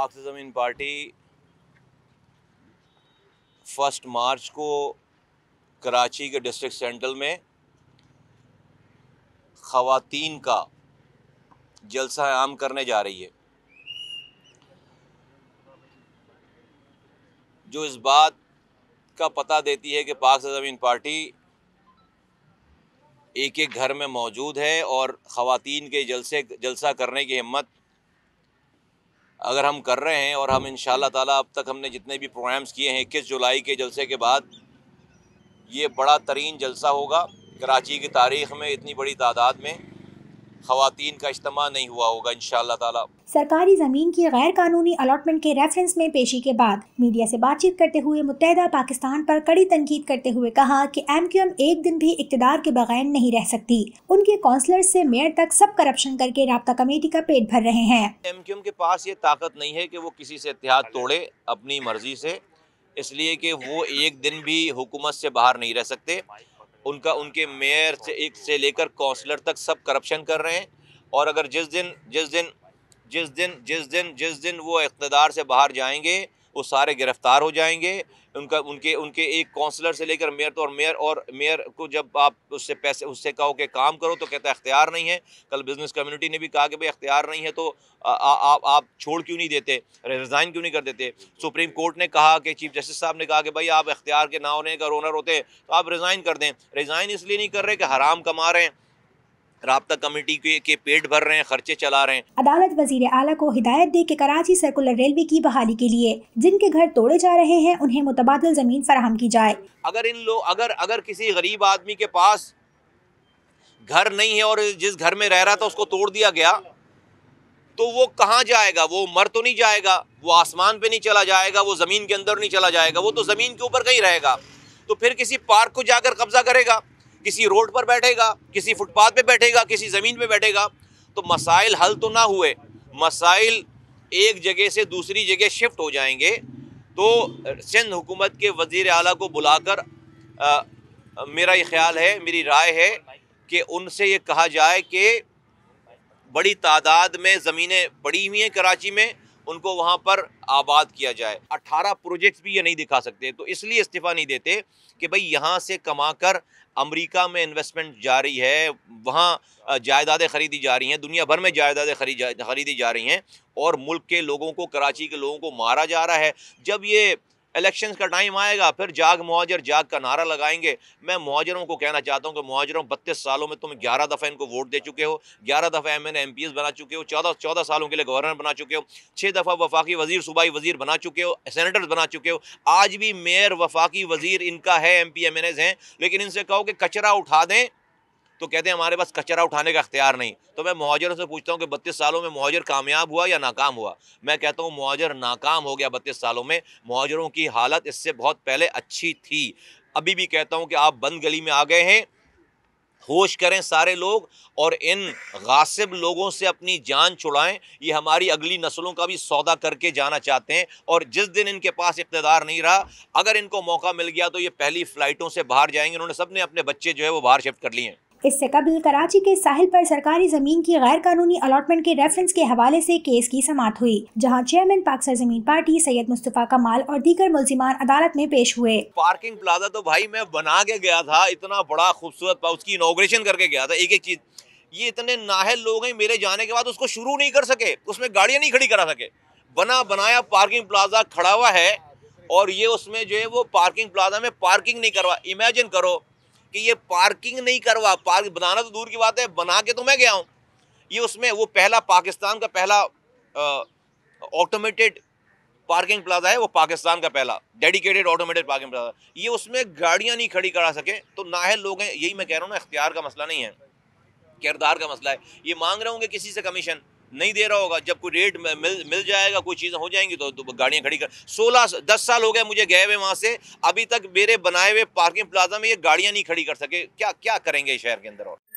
पाकिस्तान ज़मीन party first March को कराची के डिस्ट्रिक्ट सेंट्रल में खातन का जलसा आम करने जा रही है जो इस बात का पता देती है कि पाक ज़मीन पार्टी एक एक घर में मौजूद है और ख़वान के जलसे जलसा करने की हिम्मत अगर हम कर रहे हैं और हम इन ताला अब तक हमने जितने भी प्रोग्राम्स किए हैं इक्कीस जुलाई के जलसे के बाद ये बड़ा तरीन जलसा होगा कराची की तारीख़ में इतनी बड़ी तादाद में खातन का इज्तम नहीं हुआ होगा इन ताला सरकारी जमीन की गैर कानूनी अलॉटमेंट के रेफरेंस में पेशी के बाद मीडिया से बातचीत करते हुए मुतहदा पाकिस्तान पर कड़ी तनकीद करते हुए कहा कि एम क्यू एम एक दिन भी इकतदार के बगैर नहीं रह सकती उनके काउंसलर से मेयर तक सब करप्शन करके रबता कमेटी का पेट भर रहे हैं एम क्यू एम के पास ये ताकत नहीं है की वो किसी से इतिहाद तोड़े अपनी मर्जी से इसलिए कि वो एक दिन भी हुकूमत से बाहर नहीं रह सकते उनका उनके मेयर से एक से लेकर काउंसलर तक सब करप्शन कर रहे हैं और अगर जिस दिन जिस दिन जिस दिन जिस दिन जिस दिन वो इकतदार से बाहर जाएंगे वो सारे गिरफ्तार हो जाएंगे उनका उनके उनके एक काउंसलर से लेकर मेयर तो और मेयर और मेयर को जब आप उससे पैसे उससे कहो कि काम करो तो कहता है अख्तियार नहीं है कल बिजनेस कम्युनिटी ने भी कहा कि भाई अख्तियार नहीं है तो आप आप छोड़ क्यों नहीं देते रिज़ाइन क्यों नहीं कर देते सुप्रीम कोर्ट ने कहा कि चीफ जस्टिस साहब ने कहा कि भाई आप अख्तियार के ना होने का ओनर होते तो आप रिज़ाइन कर दें रिज़ाइन इसलिए नहीं कर रहे कि हराम कमा रहे हैं रबता कमेटी के, के पेट भर रहे हैं खर्चे चला रहे हैं अदालत वजीर आला को हिदायत दे के कराची सर्कुलर रेलवे की बहाली के लिए जिनके घर तोड़े जा रहे हैं उन्हें मुतबादल जमीन फराहम की जाए अगर इन लोग अगर अगर किसी गरीब आदमी के पास घर नहीं है और जिस घर में रह रहा था उसको तोड़ दिया गया तो वो कहाँ जाएगा वो मर तो नहीं जाएगा वो आसमान पे नहीं चला जाएगा वो ज़मीन के अंदर नहीं चला जाएगा वो तो ज़मीन के ऊपर कहीं रहेगा तो फिर किसी पार्क को जाकर कब्जा करेगा किसी रोड पर बैठेगा किसी फुटपाथ पे बैठेगा किसी ज़मीन पे बैठेगा तो मसाइल हल तो ना हुए मसाइल एक जगह से दूसरी जगह शिफ्ट हो जाएंगे तो सिंध हुकूमत के वज़ी अला को बुलाकर मेरा ये ख्याल है मेरी राय है कि उनसे ये कहा जाए कि बड़ी तादाद में ज़मीनें पड़ी हुई हैं कराची में उनको वहाँ पर आबाद किया जाए अट्ठारह प्रोजेक्ट्स भी ये नहीं दिखा सकते तो इसलिए इस्तीफ़ा नहीं देते कि भाई यहाँ से कमा कर अमरीका में इन्वेस्टमेंट जारी है वहाँ जायदादें खरीदी जा रही हैं दुनिया भर में जायदादें खरीद खरीदी जा रही हैं और मुल्क के लोगों को कराची के लोगों को मारा जा रहा है जब ये इलेक्शंस का टाइम आएगा फिर जाग मुआजर जाग का नारा लगाएंगे मैं मुहाजरों को कहना चाहता हूँ कि मुहाजरों बत्तीस सालों में तुम ग्यारह दफ़ा इनको वोट दे चुके हो ग्यारह दफ़ा M N M P S बना चुके हो चौदह चौदह सालों के लिए गवर्नर बना चुके हो छः दफ़ा वफाकी वजीर सूबाई वजीर बना चुके हो सैनिटर्स बना चुके हो आज भी मेयर वफाकी वजीर इनका है M P M N S हैं लेकिन इनसे कहो कि कचरा उठा दें तो कहते हैं हमारे पास कचरा उठाने का अख्तियार नहीं तो मैं मुहाजरों से पूछता हूँ कि बत्तीस सालों में मुहाजर कामयाब हुआ या नाकाम हुआ मैं कहता हूँ मुहाजर नाकाम हो गया बत्तीस सालों में मुहाजरों की हालत इससे बहुत पहले अच्छी थी अभी भी कहता हूँ कि आप बंद गली में आ गए हैं होश करें सारे लोग और इन गासिब लोगों से अपनी जान छुड़ाएं ये हमारी अगली नस्लों का भी सौदा करके जाना चाहते हैं और जिस दिन इनके पास इकतदार नहीं रहा अगर इनको मौका मिल गया तो ये पहली फ़्लाइटों से बाहर जाएंगे उन्होंने सबने अपने बच्चे जो है वो बाहर शिफ्ट कर लिए हैं इससे कबल कराची के साहिल पर सरकारी जमीन की गैर कानूनी अलॉटमेंट के रेफरेंस के हवाले से केस की समाप्त हुई जहां चेयरमैन पाक जमीन पार्टी सैयद मुस्तफ़ा कमाल और दीगर मुलजिमान अदालत में पेश हुए पार्किंग प्लाजा तो भाई मैं बना के गया था इतना बड़ा खूबसूरत उसकी इनोग्रेशन करके गया था एक एक चीज ये इतने नाहल लोग हैं मेरे जाने के बाद उसको शुरू नहीं कर सके उसमें गाड़ियाँ नहीं खड़ी करा सके बना बनाया पार्किंग प्लाजा खड़ा हुआ है और ये उसमें जो है वो पार्किंग प्लाजा में पार्किंग नहीं करवा इमेजिन करो कि ये पार्किंग नहीं करवा पार्क बनाना तो दूर की बात है बना के तो मैं गया हूँ ये उसमें वो पहला पाकिस्तान का पहला ऑटोमेटेड पार्किंग प्लाजा है वो पाकिस्तान का पहला डेडिकेटेड ऑटोमेटेड पार्किंग प्लाजा ये उसमें गाड़ियाँ नहीं खड़ी करा सके तो है लोग हैं यही मैं कह रहा हूँ ना इख्तियार का मसला नहीं है किरदार का मसला है ये मांग रहे होंगे किसी से कमीशन नहीं दे रहा होगा जब कोई रेट मिल मिल जाएगा कोई चीज़ें हो जाएंगी तो, तो गाड़ियाँ खड़ी कर सोलह दस साल हो गए मुझे गए हुए वहाँ से अभी तक मेरे बनाए हुए पार्किंग प्लाजा में ये गाड़ियाँ नहीं खड़ी कर सके क्या क्या करेंगे शहर के अंदर और